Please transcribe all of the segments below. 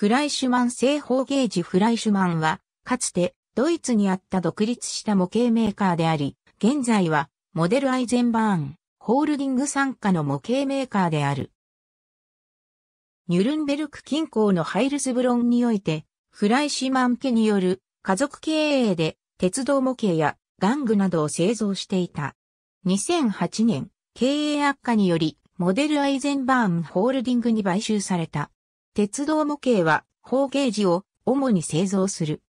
フライシュマン製法ゲージフライシュマンは、かつてドイツにあった独立した模型メーカーであり、現在はモデルアイゼンバーン、ホールディング傘下の模型メーカーである。ニュルンベルク近郊のハイルズブロンにおいて、フライシュマン家による家族経営で鉄道模型や玩具などを製造していた。2008年、経営悪化により、モデルアイゼンバーンホールディングに買収された。鉄道模型は、砲ゲージを主に製造する。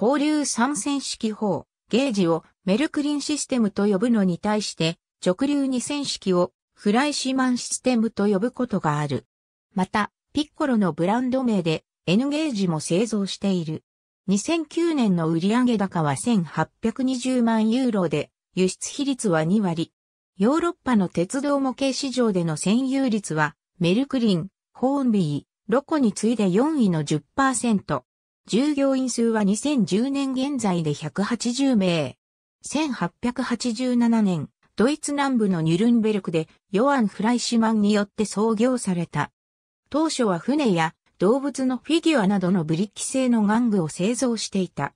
交流三線式砲、ゲージをメルクリンシステムと呼ぶのに対して、直流二線式をフライシマンシステムと呼ぶことがある。また、ピッコロのブランド名で N ゲージも製造している。2009年の売上高は1820万ユーロで、輸出比率は2割。ヨーロッパの鉄道模型市場での占有率は、メルクリン、ホーンビー、ロコに次いで4位の10%。従業員数は2010年現在で180名。1887年、ドイツ南部のニュルンベルクでヨアン・フライシュマンによって創業された。当初は船や動物のフィギュアなどのブリッキ製の玩具を製造していた。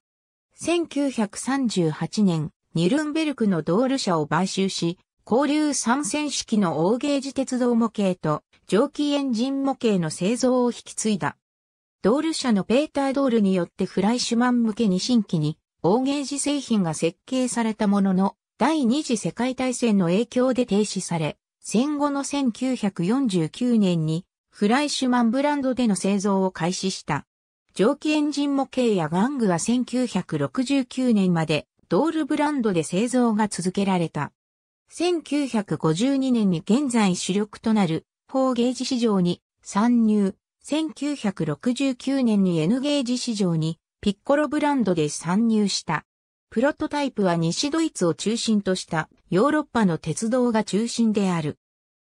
1938年、ニュルンベルクのドール社を買収し、交流三線式の大ゲージ鉄道模型と蒸気エンジン模型の製造を引き継いだ。ドール社のペーター・ドールによってフライシュマン向けに新規に大ゲージ製品が設計されたものの第二次世界大戦の影響で停止され、戦後の1949年にフライシュマンブランドでの製造を開始した。蒸気エンジン模型や玩具は1969年までドールブランドで製造が続けられた。1952年に現在主力となる4ゲージ市場に参入。1969年に N ゲージ市場にピッコロブランドで参入した。プロトタイプは西ドイツを中心としたヨーロッパの鉄道が中心である。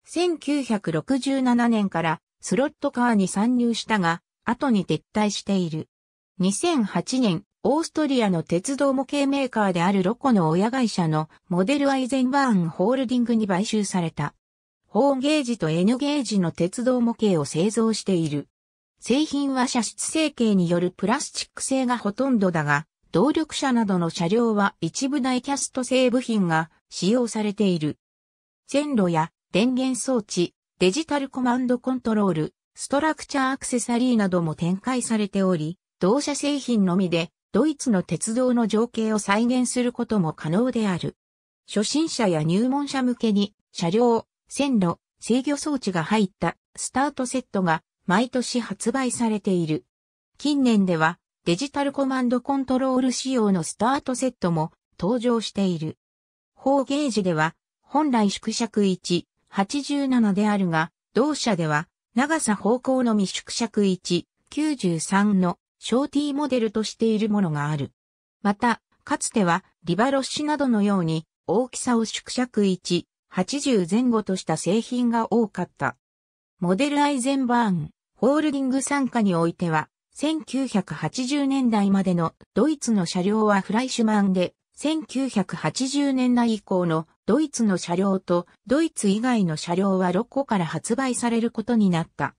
1967年からスロットカーに参入したが、後に撤退している。2008年、オーストリアの鉄道模型メーカーであるロコの親会社のモデルアイゼンバーンホールディングに買収された。ホーンゲージと N ゲージの鉄道模型を製造している。製品は射出成形によるプラスチック製がほとんどだが、動力車などの車両は一部内キャスト製部品が使用されている。線路や電源装置、デジタルコマンドコントロール、ストラクチャーアクセサリーなども展開されており、同社製品のみでドイツの鉄道の情景を再現することも可能である。初心者や入門者向けに、車両、線路、制御装置が入ったスタートセットが毎年発売されている。近年ではデジタルコマンドコントロール仕様のスタートセットも登場している。方ゲージでは本来縮尺1、87であるが、同社では長さ方向のみ縮尺1、93のショーティーモデルとしているものがある。また、かつてはリバロッシなどのように大きさを縮尺1、80前後とした製品が多かった。モデルアイゼンバーン、ホールディング参加においては、1980年代までのドイツの車両はフライシュマンで、1980年代以降のドイツの車両とドイツ以外の車両は6個から発売されることになった。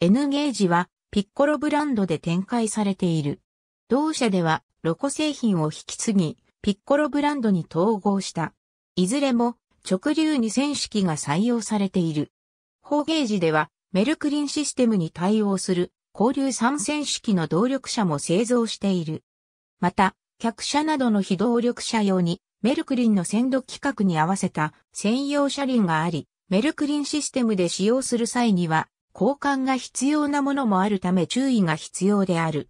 N ゲージはピッコロブランドで展開されている。同社ではロコ製品を引き継ぎ、ピッコロブランドに統合した。いずれも直流2000式が採用されている。法ゲージではメルクリンシステムに対応する交流3000式の動力車も製造している。また、客車などの非動力車用にメルクリンの鮮度規格に合わせた専用車輪があり、メルクリンシステムで使用する際には交換が必要なものもあるため注意が必要である。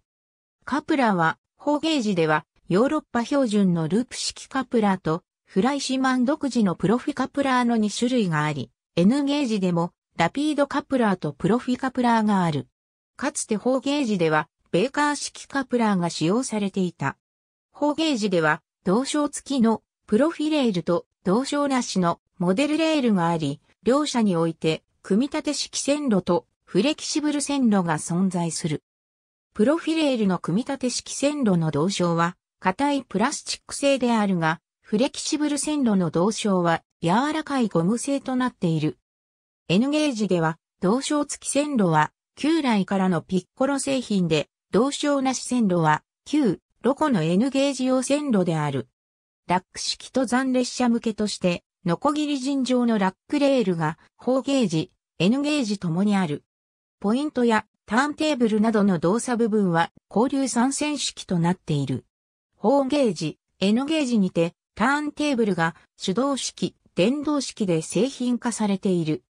カプラは、方ゲージでは、ヨーロッパ標準のループ式カプラと、フライシマン独自のプロフィカプラーの2種類があり、N ゲージでも、ラピードカプラーとプロフィカプラーがある。かつて方ゲージでは、ベーカー式カプラーが使用されていた。方ゲージでは、同床付きのプロフィレールと同床なしのモデルレールがあり、両者において組み立て式線路とフレキシブル線路が存在する。プロフィレールの組み立て式線路の同床は、硬いプラスチック製であるが、フレキシブル線路の同床は柔らかいゴム製となっている。N ゲージでは、同床付き線路は、旧来からのピッコロ製品で、同床なし線路は、旧、ロコの N ゲージ用線路である。ラック式登山列車向けとして、ノコギリ尋常のラックレールが、ーゲージ、N ゲージともにある。ポイントやターンテーブルなどの動作部分は交流参戦式となっている。ーゲージ、N ゲージにて、ターンテーブルが手動式、電動式で製品化されている。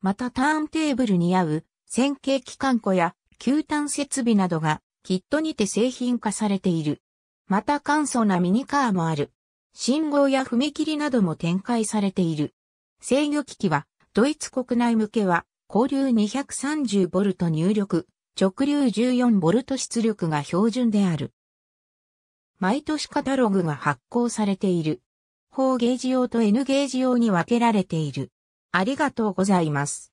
またターンテーブルに合う線形機関庫や球端設備などがキットにて製品化されている。また簡素なミニカーもある。信号や踏切なども展開されている。制御機器は、ドイツ国内向けは、交流 230V 入力、直流 14V 出力が標準である。毎年カタログが発行されている。4ゲージ用と N ゲージ用に分けられている。ありがとうございます。